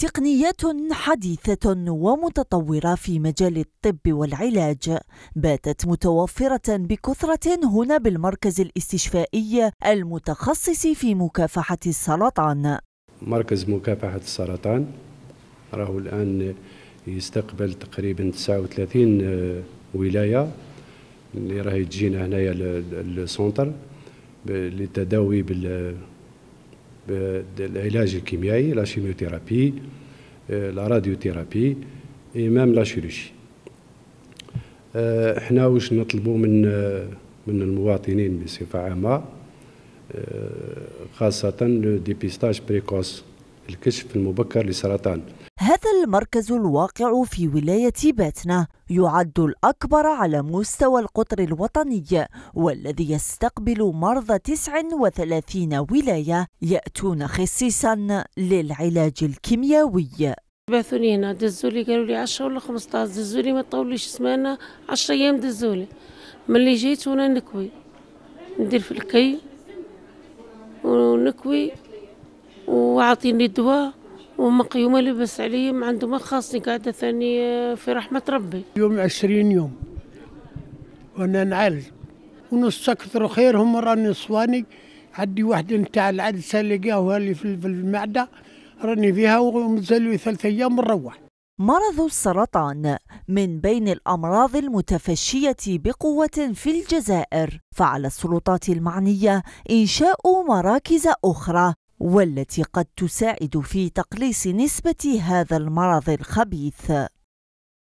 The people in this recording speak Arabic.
تقنيات حديثة ومتطورة في مجال الطب والعلاج باتت متوفرة بكثرة هنا بالمركز الاستشفائي المتخصص في مكافحة السرطان مركز مكافحة السرطان راه الآن يستقبل تقريبا 39 آه، ولاية اللي راهي تجينا هنايا السونتر للتداوي بال بالعلاج الكيميائي لا شيميوثيرابي لا راديوثيرابي امام لا شيروشي احنا آه، واش نطلبوا من من المواطنين بصفه عامه آه، خاصه لو ديبيستاج بريكوس الكشف المبكر للسرطان المركز الواقع في ولاية باتنا يعد الأكبر على مستوى القطر الوطني والذي يستقبل مرضى 39 ولاية يأتون خصيصا للعلاج الكيميائي بعثوني هنا دزولي قالوا لي 10 ولا 15 دزولي ما طوليش سمانه 10 ايام دزولي ملي جيت وانا نكوي ندير في الكي ونكوي وعطيني الدواء ومقيومة لبس عليهم عندهم ما خاصني قاعدة ثاني في رحمة ربي يوم عشرين يوم وأنا نعالج ونص كثر خيرهم راني صواني عندي واحدة نتاع العدسة اللي لقاوها لي في المعدة راني فيها ومازالوا ثلاث أيام ونروح مرض السرطان من بين الامراض المتفشيه بقوه في الجزائر فعلى السلطات المعنيه انشاء مراكز اخرى والتي قد تساعد في تقليص نسبة هذا المرض الخبيث